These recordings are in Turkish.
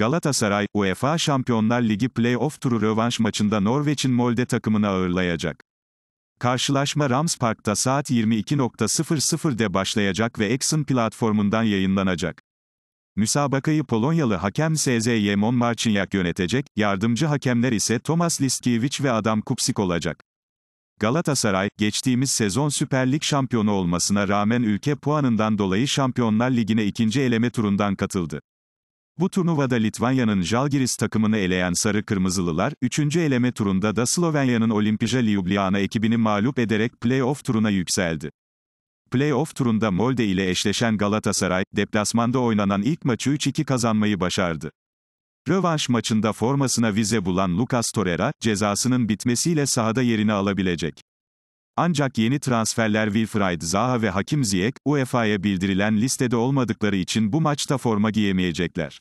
Galatasaray, UEFA Şampiyonlar Ligi Playoff turu rövanş maçında Norveç'in Molde takımını ağırlayacak. Karşılaşma Rams Park'ta saat 22.00'de başlayacak ve Exxon platformundan yayınlanacak. Müsabakayı Polonyalı hakem SZY Marciniak yönetecek, yardımcı hakemler ise Thomas Liskiewicz ve Adam Kupsik olacak. Galatasaray, geçtiğimiz sezon Süper Lig şampiyonu olmasına rağmen ülke puanından dolayı Şampiyonlar Ligi'ne ikinci eleme turundan katıldı. Bu turnuvada Litvanya'nın Jalgiris takımını eleyen Sarı Kırmızılılar, 3. eleme turunda da Slovenya'nın Olimpija Ljubljana ekibini mağlup ederek play-off turuna yükseldi. Play-off turunda Molde ile eşleşen Galatasaray, deplasmanda oynanan ilk maçı 3-2 kazanmayı başardı. Rövanş maçında formasına vize bulan Lucas Torreira, cezasının bitmesiyle sahada yerini alabilecek. Ancak yeni transferler Wilfried Zaha ve Hakim Ziyech, UEFA'ya bildirilen listede olmadıkları için bu maçta forma giyemeyecekler.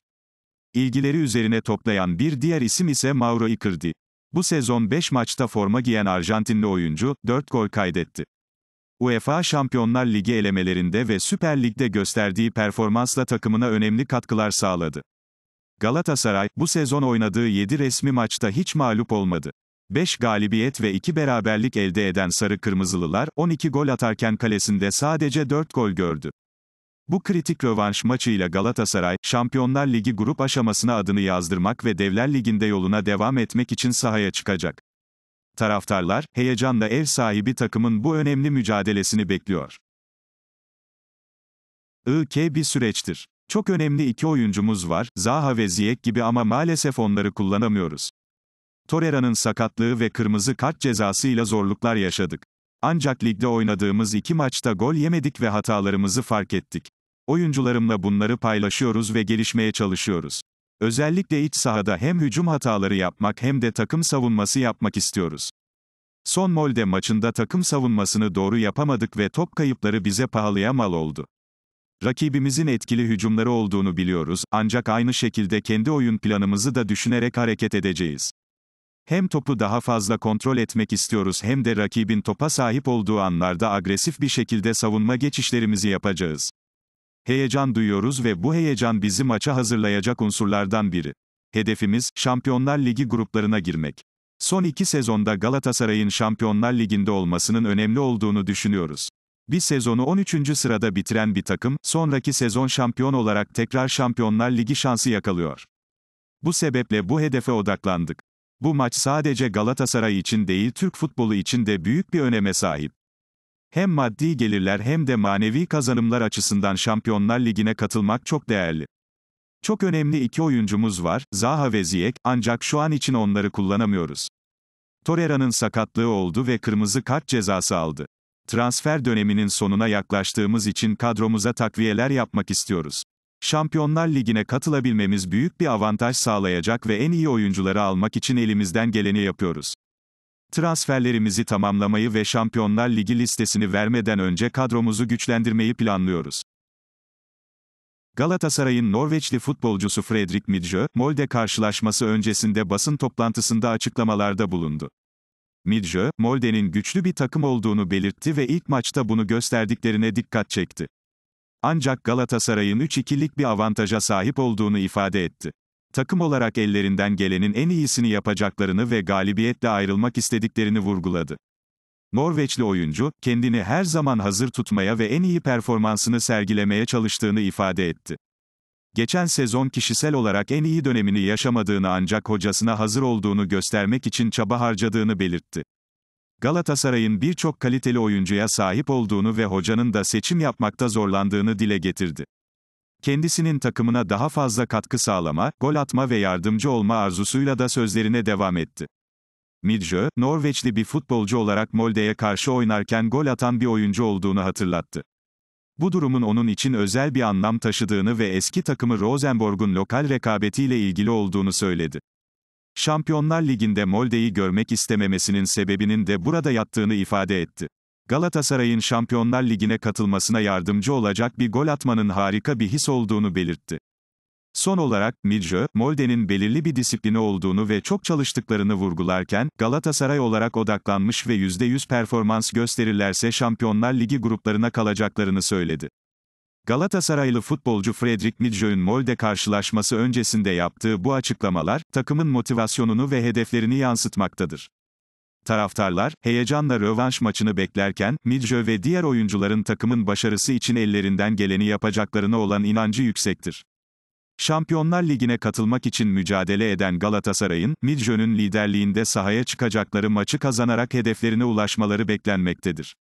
İlgileri üzerine toplayan bir diğer isim ise Mauro Icardi. Bu sezon 5 maçta forma giyen Arjantinli oyuncu, 4 gol kaydetti. UEFA Şampiyonlar Ligi elemelerinde ve Süper Lig'de gösterdiği performansla takımına önemli katkılar sağladı. Galatasaray, bu sezon oynadığı 7 resmi maçta hiç mağlup olmadı. 5 galibiyet ve 2 beraberlik elde eden Sarı Kırmızılılar, 12 gol atarken kalesinde sadece 4 gol gördü. Bu kritik rövanş maçıyla Galatasaray, Şampiyonlar Ligi grup aşamasına adını yazdırmak ve Devler Ligi'nde yoluna devam etmek için sahaya çıkacak. Taraftarlar, heyecanla ev sahibi takımın bu önemli mücadelesini bekliyor. IK bir süreçtir. Çok önemli iki oyuncumuz var, Zaha ve Ziyech gibi ama maalesef onları kullanamıyoruz. Torreira'nın sakatlığı ve kırmızı kart cezasıyla zorluklar yaşadık. Ancak ligde oynadığımız iki maçta gol yemedik ve hatalarımızı fark ettik. Oyuncularımla bunları paylaşıyoruz ve gelişmeye çalışıyoruz. Özellikle iç sahada hem hücum hataları yapmak hem de takım savunması yapmak istiyoruz. Son molde maçında takım savunmasını doğru yapamadık ve top kayıpları bize pahalıya mal oldu. Rakibimizin etkili hücumları olduğunu biliyoruz ancak aynı şekilde kendi oyun planımızı da düşünerek hareket edeceğiz. Hem topu daha fazla kontrol etmek istiyoruz hem de rakibin topa sahip olduğu anlarda agresif bir şekilde savunma geçişlerimizi yapacağız. Heyecan duyuyoruz ve bu heyecan bizi maça hazırlayacak unsurlardan biri. Hedefimiz, Şampiyonlar Ligi gruplarına girmek. Son iki sezonda Galatasaray'ın Şampiyonlar Ligi'nde olmasının önemli olduğunu düşünüyoruz. Bir sezonu 13. sırada bitiren bir takım, sonraki sezon şampiyon olarak tekrar Şampiyonlar Ligi şansı yakalıyor. Bu sebeple bu hedefe odaklandık. Bu maç sadece Galatasaray için değil Türk futbolu için de büyük bir öneme sahip. Hem maddi gelirler hem de manevi kazanımlar açısından Şampiyonlar Ligi'ne katılmak çok değerli. Çok önemli iki oyuncumuz var, Zaha ve Ziyek, ancak şu an için onları kullanamıyoruz. Torreira'nın sakatlığı oldu ve kırmızı kart cezası aldı. Transfer döneminin sonuna yaklaştığımız için kadromuza takviyeler yapmak istiyoruz. Şampiyonlar Ligi'ne katılabilmemiz büyük bir avantaj sağlayacak ve en iyi oyuncuları almak için elimizden geleni yapıyoruz. Transferlerimizi tamamlamayı ve Şampiyonlar Ligi listesini vermeden önce kadromuzu güçlendirmeyi planlıyoruz. Galatasaray'ın Norveçli futbolcusu Fredrik Midjö, Molde karşılaşması öncesinde basın toplantısında açıklamalarda bulundu. Midjö, Molde'nin güçlü bir takım olduğunu belirtti ve ilk maçta bunu gösterdiklerine dikkat çekti. Ancak Galatasaray'ın 3-2'lik bir avantaja sahip olduğunu ifade etti. Takım olarak ellerinden gelenin en iyisini yapacaklarını ve galibiyetle ayrılmak istediklerini vurguladı. Norveçli oyuncu, kendini her zaman hazır tutmaya ve en iyi performansını sergilemeye çalıştığını ifade etti. Geçen sezon kişisel olarak en iyi dönemini yaşamadığını ancak hocasına hazır olduğunu göstermek için çaba harcadığını belirtti. Galatasaray'ın birçok kaliteli oyuncuya sahip olduğunu ve hocanın da seçim yapmakta zorlandığını dile getirdi. Kendisinin takımına daha fazla katkı sağlama, gol atma ve yardımcı olma arzusuyla da sözlerine devam etti. Midjo, Norveçli bir futbolcu olarak Molde'ye karşı oynarken gol atan bir oyuncu olduğunu hatırlattı. Bu durumun onun için özel bir anlam taşıdığını ve eski takımı Rosenborg'un lokal rekabetiyle ilgili olduğunu söyledi. Şampiyonlar Ligi'nde Molde'yi görmek istememesinin sebebinin de burada yattığını ifade etti. Galatasaray'ın Şampiyonlar Ligi'ne katılmasına yardımcı olacak bir gol atmanın harika bir his olduğunu belirtti. Son olarak, Midjo, Molde'nin belirli bir disiplini olduğunu ve çok çalıştıklarını vurgularken, Galatasaray olarak odaklanmış ve %100 performans gösterirlerse Şampiyonlar Ligi gruplarına kalacaklarını söyledi. Galatasaraylı futbolcu Fredrik Midjo'nun Molde karşılaşması öncesinde yaptığı bu açıklamalar, takımın motivasyonunu ve hedeflerini yansıtmaktadır. Taraftarlar, heyecanla rövanş maçını beklerken, Midjo ve diğer oyuncuların takımın başarısı için ellerinden geleni yapacaklarına olan inancı yüksektir. Şampiyonlar Ligi'ne katılmak için mücadele eden Galatasaray'ın, Midjo'nun liderliğinde sahaya çıkacakları maçı kazanarak hedeflerine ulaşmaları beklenmektedir.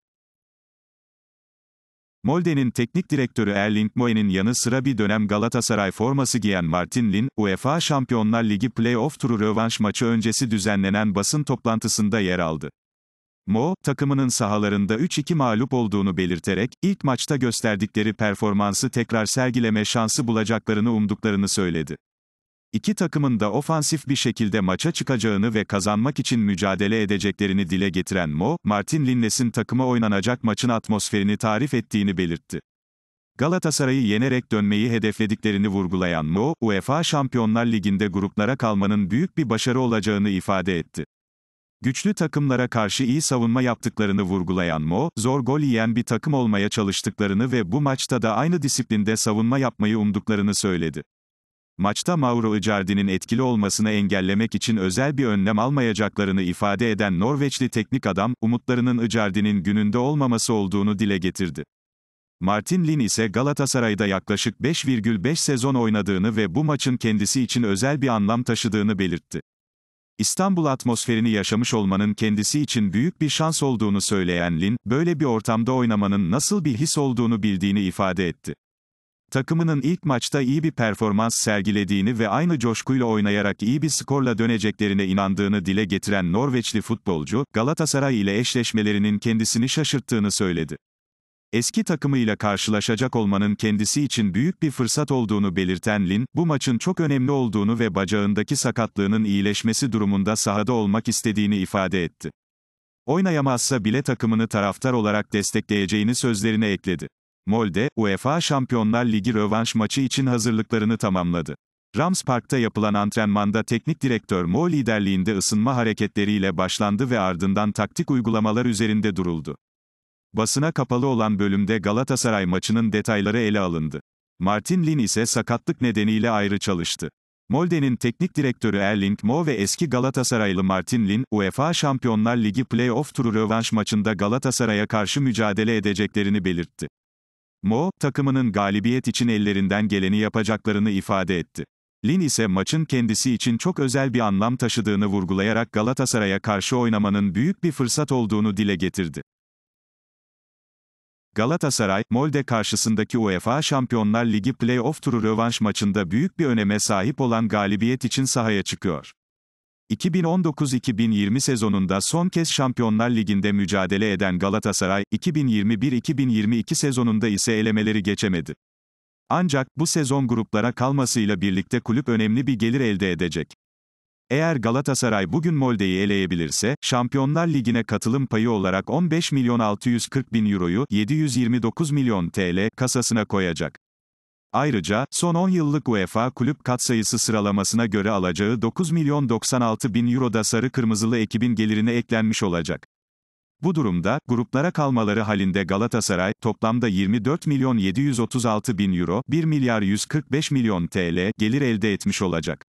Molde'nin teknik direktörü Erling Moe'nin yanı sıra bir dönem Galatasaray forması giyen Martin Lin, UEFA Şampiyonlar Ligi playoff turu rövanş maçı öncesi düzenlenen basın toplantısında yer aldı. Mo, takımının sahalarında 3-2 mağlup olduğunu belirterek, ilk maçta gösterdikleri performansı tekrar sergileme şansı bulacaklarını umduklarını söyledi. İki takımın da ofansif bir şekilde maça çıkacağını ve kazanmak için mücadele edeceklerini dile getiren Mo, Martin Linnes'in takıma oynanacak maçın atmosferini tarif ettiğini belirtti. Galatasaray'ı yenerek dönmeyi hedeflediklerini vurgulayan Mo, UEFA Şampiyonlar Ligi'nde gruplara kalmanın büyük bir başarı olacağını ifade etti. Güçlü takımlara karşı iyi savunma yaptıklarını vurgulayan Mo, zor gol yiyen bir takım olmaya çalıştıklarını ve bu maçta da aynı disiplinde savunma yapmayı umduklarını söyledi maçta Mauro Icardi'nin etkili olmasını engellemek için özel bir önlem almayacaklarını ifade eden Norveçli teknik adam, umutlarının Icardi'nin gününde olmaması olduğunu dile getirdi. Martin Lin ise Galatasaray'da yaklaşık 5,5 sezon oynadığını ve bu maçın kendisi için özel bir anlam taşıdığını belirtti. İstanbul atmosferini yaşamış olmanın kendisi için büyük bir şans olduğunu söyleyen Lin, böyle bir ortamda oynamanın nasıl bir his olduğunu bildiğini ifade etti. Takımının ilk maçta iyi bir performans sergilediğini ve aynı coşkuyla oynayarak iyi bir skorla döneceklerine inandığını dile getiren Norveçli futbolcu, Galatasaray ile eşleşmelerinin kendisini şaşırttığını söyledi. Eski takımıyla karşılaşacak olmanın kendisi için büyük bir fırsat olduğunu belirten Lin, bu maçın çok önemli olduğunu ve bacağındaki sakatlığının iyileşmesi durumunda sahada olmak istediğini ifade etti. Oynayamazsa bile takımını taraftar olarak destekleyeceğini sözlerine ekledi. Molde, UEFA Şampiyonlar Ligi rövanş maçı için hazırlıklarını tamamladı. Rams Park'ta yapılan antrenmanda teknik direktör Mo liderliğinde ısınma hareketleriyle başlandı ve ardından taktik uygulamalar üzerinde duruldu. Basına kapalı olan bölümde Galatasaray maçının detayları ele alındı. Martin Lin ise sakatlık nedeniyle ayrı çalıştı. Molde'nin teknik direktörü Erling Mo ve eski Galatasaraylı Martin Lin, UEFA Şampiyonlar Ligi play-off turu rövanş maçında Galatasaray'a karşı mücadele edeceklerini belirtti. Mo, takımının galibiyet için ellerinden geleni yapacaklarını ifade etti. Lin ise maçın kendisi için çok özel bir anlam taşıdığını vurgulayarak Galatasaray'a karşı oynamanın büyük bir fırsat olduğunu dile getirdi. Galatasaray, Molde karşısındaki UEFA Şampiyonlar Ligi Playoff turu rövanş maçında büyük bir öneme sahip olan galibiyet için sahaya çıkıyor. 2019-2020 sezonunda son kez Şampiyonlar Ligi'nde mücadele eden Galatasaray, 2021-2022 sezonunda ise elemeleri geçemedi. Ancak bu sezon gruplara kalmasıyla birlikte kulüp önemli bir gelir elde edecek. Eğer Galatasaray bugün Molde'yi eleyebilirse, Şampiyonlar Ligi'ne katılım payı olarak 15 milyon 640 bin euroyu 729 milyon TL kasasına koyacak. Ayrıca, son 10 yıllık UEFA kulüp katsayısı sıralamasına göre alacağı 9 milyon 96 bin euro da sarı kırmızılı ekibin gelirine eklenmiş olacak. Bu durumda, gruplara kalmaları halinde Galatasaray, toplamda 24 milyon 736 bin euro, 1 milyar 145 milyon TL, gelir elde etmiş olacak.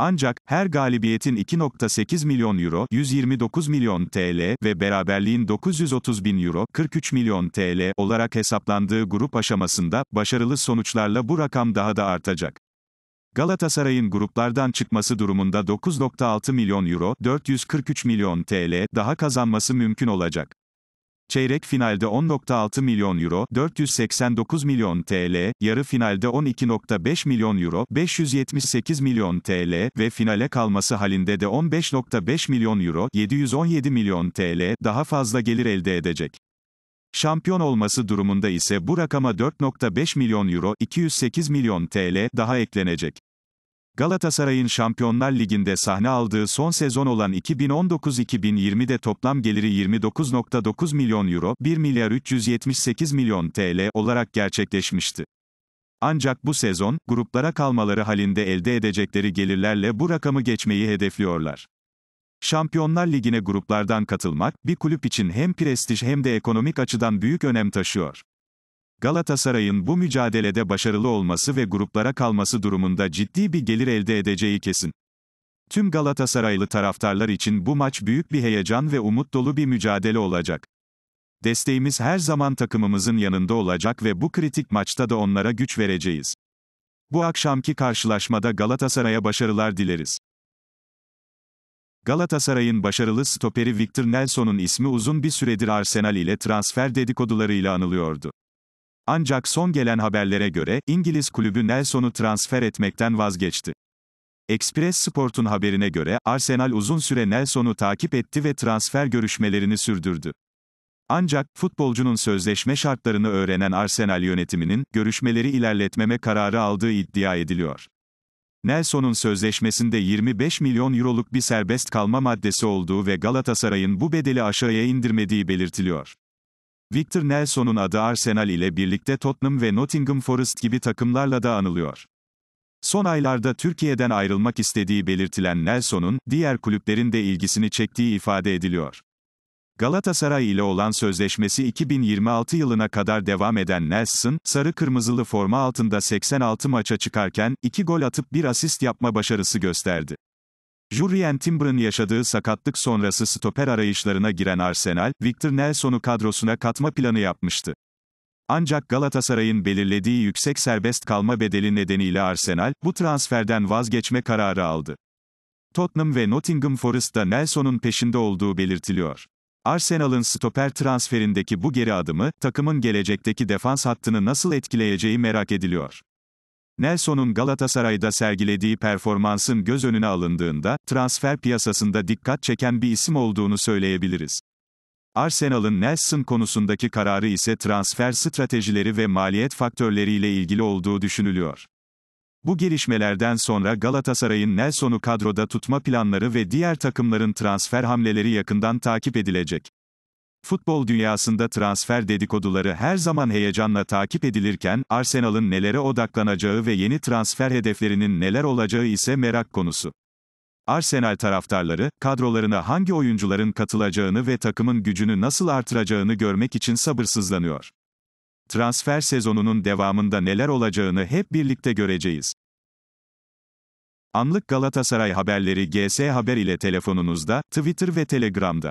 Ancak, her galibiyetin 2.8 milyon euro, 129 milyon TL ve beraberliğin 930 bin euro, 43 milyon TL olarak hesaplandığı grup aşamasında, başarılı sonuçlarla bu rakam daha da artacak. Galatasaray'ın gruplardan çıkması durumunda 9.6 milyon euro, 443 milyon TL daha kazanması mümkün olacak. Çeyrek finalde 10.6 milyon euro, 489 milyon TL, yarı finalde 12.5 milyon euro, 578 milyon TL ve finale kalması halinde de 15.5 milyon euro, 717 milyon TL daha fazla gelir elde edecek. Şampiyon olması durumunda ise bu rakama 4.5 milyon euro, 208 milyon TL daha eklenecek. Galatasaray'ın Şampiyonlar Ligi'nde sahne aldığı son sezon olan 2019-2020'de toplam geliri 29.9 milyon euro, 1 milyar 378 milyon TL olarak gerçekleşmişti. Ancak bu sezon, gruplara kalmaları halinde elde edecekleri gelirlerle bu rakamı geçmeyi hedefliyorlar. Şampiyonlar Ligi'ne gruplardan katılmak, bir kulüp için hem prestij hem de ekonomik açıdan büyük önem taşıyor. Galatasaray'ın bu mücadelede başarılı olması ve gruplara kalması durumunda ciddi bir gelir elde edeceği kesin. Tüm Galatasaraylı taraftarlar için bu maç büyük bir heyecan ve umut dolu bir mücadele olacak. Desteğimiz her zaman takımımızın yanında olacak ve bu kritik maçta da onlara güç vereceğiz. Bu akşamki karşılaşmada Galatasaray'a başarılar dileriz. Galatasaray'ın başarılı stoperi Victor Nelson'un ismi uzun bir süredir Arsenal ile transfer dedikodularıyla anılıyordu. Ancak son gelen haberlere göre, İngiliz kulübü Nelson'u transfer etmekten vazgeçti. Express Sport'un haberine göre, Arsenal uzun süre Nelson'u takip etti ve transfer görüşmelerini sürdürdü. Ancak, futbolcunun sözleşme şartlarını öğrenen Arsenal yönetiminin, görüşmeleri ilerletmeme kararı aldığı iddia ediliyor. Nelson'un sözleşmesinde 25 milyon euroluk bir serbest kalma maddesi olduğu ve Galatasaray'ın bu bedeli aşağıya indirmediği belirtiliyor. Victor Nelson'un adı Arsenal ile birlikte Tottenham ve Nottingham Forest gibi takımlarla da anılıyor. Son aylarda Türkiye'den ayrılmak istediği belirtilen Nelson'un, diğer kulüplerin de ilgisini çektiği ifade ediliyor. Galatasaray ile olan sözleşmesi 2026 yılına kadar devam eden Nelson, sarı kırmızılı forma altında 86 maça çıkarken, 2 gol atıp 1 asist yapma başarısı gösterdi. Jurrien Timber'ın yaşadığı sakatlık sonrası stoper arayışlarına giren Arsenal, Victor Nelson'u kadrosuna katma planı yapmıştı. Ancak Galatasaray'ın belirlediği yüksek serbest kalma bedeli nedeniyle Arsenal, bu transferden vazgeçme kararı aldı. Tottenham ve Nottingham Forest'ta Nelson'un peşinde olduğu belirtiliyor. Arsenal'ın stoper transferindeki bu geri adımı, takımın gelecekteki defans hattını nasıl etkileyeceği merak ediliyor. Nelson'un Galatasaray'da sergilediği performansın göz önüne alındığında, transfer piyasasında dikkat çeken bir isim olduğunu söyleyebiliriz. Arsenal'ın Nelson konusundaki kararı ise transfer stratejileri ve maliyet faktörleriyle ilgili olduğu düşünülüyor. Bu gelişmelerden sonra Galatasaray'ın Nelson'u kadroda tutma planları ve diğer takımların transfer hamleleri yakından takip edilecek. Futbol dünyasında transfer dedikoduları her zaman heyecanla takip edilirken, Arsenal'ın nelere odaklanacağı ve yeni transfer hedeflerinin neler olacağı ise merak konusu. Arsenal taraftarları, kadrolarına hangi oyuncuların katılacağını ve takımın gücünü nasıl artıracağını görmek için sabırsızlanıyor. Transfer sezonunun devamında neler olacağını hep birlikte göreceğiz. Anlık Galatasaray haberleri GS Haber ile telefonunuzda, Twitter ve Telegram'da.